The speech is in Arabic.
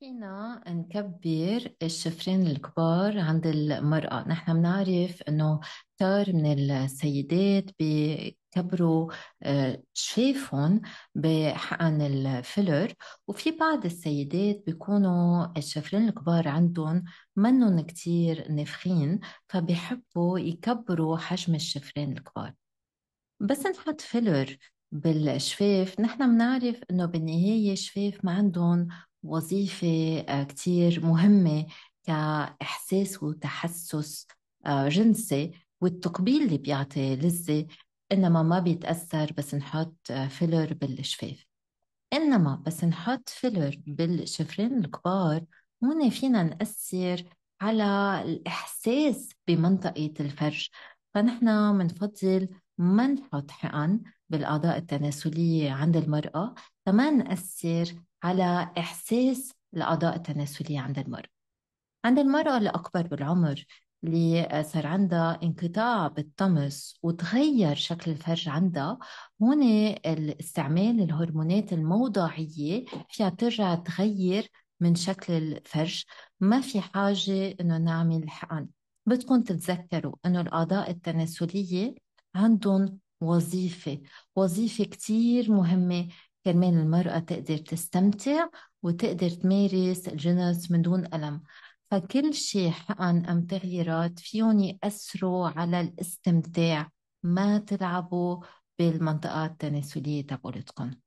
فينا نكبر الشفرين الكبار عند المرأة نحن بنعرف انه كتار من السيدات بيكبروا آه، شفافهم بحقن الفيلر وفي بعض السيدات بيكونوا الشفرين الكبار عندهم منن كتير نافخين فبيحبوا يكبروا حجم الشفرين الكبار بس نحط فيلر بالشفاف نحن بنعرف انه بالنهاية الشفاف ما عندهم وظيفة آه، كتير مهمة كإحساس وتحسس آه، جنسي والتقبيل اللي بيعطي لذة إنما ما بيتأثر بس نحط فيلر آه، بالشفاف إنما بس نحط فيلر بالشفرين الكبار هون فينا نأثر على الإحساس بمنطقة الفرج فنحن بنفضل ما نحط حقن بالأعضاء التناسلية عند المرأة فما نأثر على إحساس الأعضاء التناسلية عند المرأة عند المرأة الأكبر بالعمر اللي صار عندها انقطاع بالطمس وتغير شكل الفرج عندها هون الاستعمال الهرمونات الموضعية فيها ترجع تغير من شكل الفرج ما في حاجة إنه نعمل حقن بدكم تتذكروا إنه الأعضاء التناسلية عندهم وظيفة وظيفة كتير مهمة كرمال المرأة تقدر تستمتع وتقدر تمارس الجنس من دون ألم فكل شيء حقن أم تغييرات فيهم يأثروا على الاستمتاع ما تلعبوا بالمنطقة التناسلية تبعولتكم